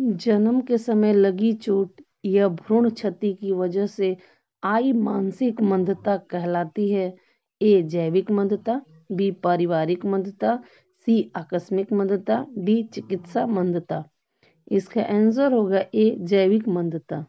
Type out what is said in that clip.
जन्म के समय लगी चोट या भ्रूण क्षति की वजह से आई मानसिक मंदता कहलाती है ए जैविक मंदता बी पारिवारिक मंदता सी आकस्मिक मंदता डी चिकित्सा मंदता इसका आंसर होगा ए जैविक मंदता